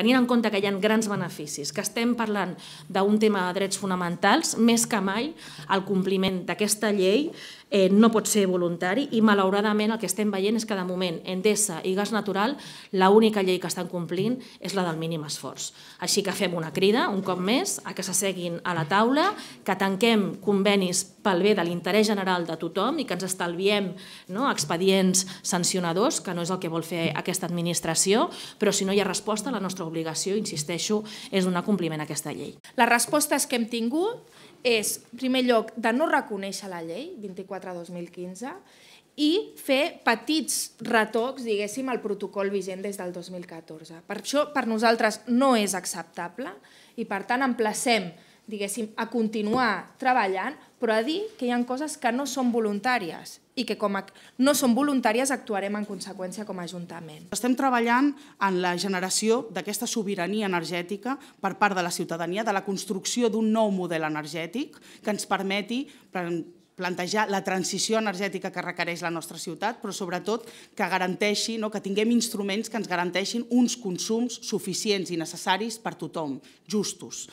tenint en compte que hi ha grans beneficis, que estem parlant d'un tema de drets fonamentals, més que mai el compliment d'aquesta llei eh, no pot ser voluntari i malauradament el que estem veient és que de moment Endesa i Gas Natural l'única llei que estan complint és la del mínim esforç. Així que fem una crida, un cop més, a que s'asseguin a la taula, que tanquem convenis pel bé de l'interès general de tothom i que ens estalviem no, expedients sancionadors, que no és el que vol fer aquesta administració, però si no hi ha resposta, la nostra obligació, insisteixo, és donar compliment a aquesta llei. Les respostes que hem tingut és, en primer lloc, de no reconèixer la llei 24-2015 i fer petits retocs, diguéssim, al protocol vigent des del 2014. Per això, per nosaltres, no és acceptable i, per tant, emplacem diguéssim, a continuar treballant, però a dir que hi ha coses que no són voluntàries i que com a, no són voluntàries actuarem en conseqüència com a Ajuntament. Estem treballant en la generació d'aquesta sobirania energètica per part de la ciutadania, de la construcció d'un nou model energètic que ens permeti plantejar la transició energètica que requereix la nostra ciutat, però sobretot que garanteixi, no, que tinguem instruments que ens garanteixin uns consums suficients i necessaris per tothom, justos.